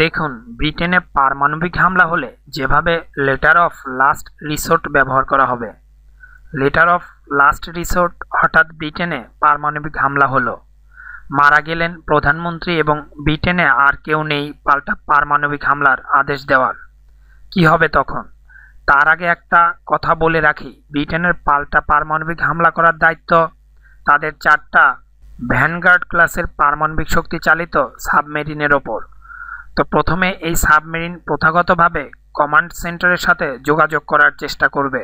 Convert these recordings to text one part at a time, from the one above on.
দেখুন ব্রিটেনে পারমাণবিক হামলা হলে যেভাবে লেটার অফ লাস্ট রিসোর্ট ব্যবহার করা হবে লেটার অফ লাস্ট রিসোর্ট হঠাৎ ব্রিটেনে পারমাণবিক হামলা হলো মারা গেলেন প্রধানমন্ত্রী এবং ব্রিটেনে আর কেউ নেই পাল্টা পারমাণবিক হামলার আদেশ দেওয়ার কি হবে তখন তার আগে একটা কথা বলে রাখি ব্রিটেনের পাল্টা পারমাণবিক হামলা করার দায়িত্ব তাদের চারটা ভ্যানগার্ড ক্লাসের পারমাণবিক শক্তি চালিত সাবমেরিনের ওপর তো প্রথমে এই সাবমেরিন প্রথাগতভাবে কমান্ড সেন্টারের সাথে যোগাযোগ করার চেষ্টা করবে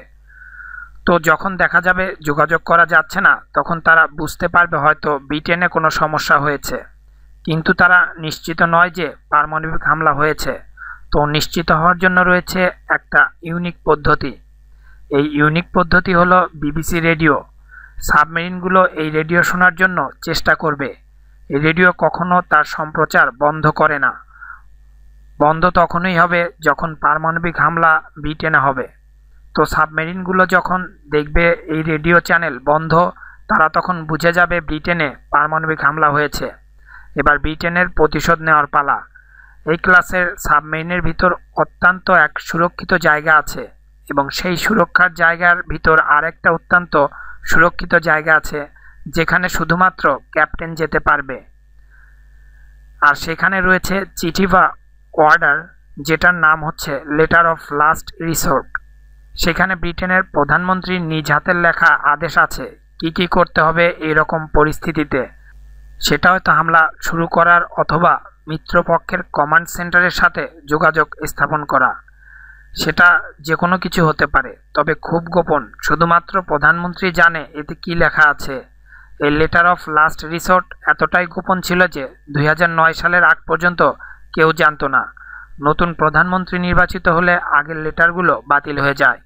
তো যখন দেখা যাবে যোগাযোগ করা যাচ্ছে না তখন তারা বুঝতে পারবে হয়তো ব্রিটেনে কোনো সমস্যা হয়েছে কিন্তু তারা নিশ্চিত নয় যে পারমাণবিক হামলা হয়েছে তো নিশ্চিত হওয়ার জন্য রয়েছে একটা ইউনিক পদ্ধতি এই ইউনিক পদ্ধতি হলো বিবিসি রেডিও সাবমেরিনগুলো এই রেডিও শোনার জন্য চেষ্টা করবে রেডিও কখনো তার সম্প্রচার বন্ধ করে না বন্ধ তখনই হবে যখন পারমাণবিক হামলা ব্রিটেনে হবে তো সাবমেরিনগুলো যখন দেখবে এই রেডিও চ্যানেল বন্ধ তারা তখন বুঝে যাবে ব্রিটেনে পারমাণবিক হামলা হয়েছে এবার ব্রিটেনের প্রতিশোধ নেওয়ার পালা এই ক্লাসের সাবমেরিনের ভিতর অত্যন্ত এক সুরক্ষিত জায়গা আছে এবং সেই সুরক্ষার জায়গার ভিতর আরেকটা অত্যন্ত সুরক্ষিত জায়গা আছে যেখানে শুধুমাত্র ক্যাপ্টেন যেতে পারবে আর সেখানে রয়েছে চিঠি বা কোয়ার্ডার যেটার নাম হচ্ছে লেটার অফ লাস্ট রিসোর্ট সেখানে ব্রিটেনের প্রধানমন্ত্রীর নিজ হাতের লেখা আদেশ আছে কি কি করতে হবে এরকম পরিস্থিতিতে সেটা হয়তো হামলা শুরু করার অথবা মিত্রপক্ষের কমান্ড সেন্টারের সাথে যোগাযোগ স্থাপন করা সেটা যে কোনো কিছু হতে পারে তবে খুব গোপন শুধুমাত্র প্রধানমন্ত্রী জানে এতে কি লেখা আছে এই লেটার অফ লাস্ট রিসোর্ট এতটাই গোপন ছিল যে দুই সালের আগ পর্যন্ত কেউ জানত না নতুন প্রধানমন্ত্রী নির্বাচিত হলে আগের লেটারগুলো বাতিল হয়ে যায়